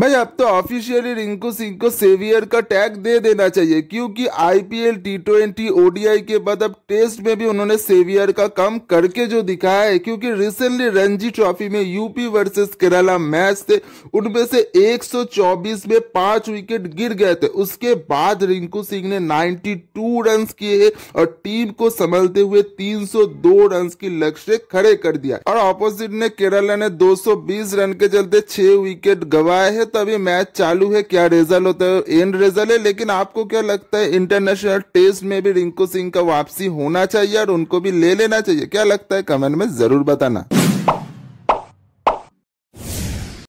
भाई अब तो ऑफिशियली रिंकू सिंह को सेवियर का टैग दे देना चाहिए क्योंकि आईपीएल टी ट्वेंटी ओडीआई के बाद अब टेस्ट में भी उन्होंने सेवियर का काम करके जो दिखाया है क्योंकि रिसेंटली रणजी ट्रॉफी में यूपी वर्सेस केरला मैच थे उनमें से 124 में पांच विकेट गिर गए थे उसके बाद रिंकू सिंह ने नाइन्टी रन किए है और टीम को संभलते हुए तीन रन की लक्ष्य खड़े कर दिया और ऑपोजिट ने केरला ने दो रन के चलते छह विकेट गवाए है तो अभी मैच चालू है क्या रिजल्ट होता है एंड रिजल्ट है लेकिन आपको क्या लगता है इंटरनेशनल टेस्ट में भी रिंकू सिंह का वापसी होना चाहिए और उनको भी ले लेना चाहिए क्या लगता है कमेंट में जरूर बताना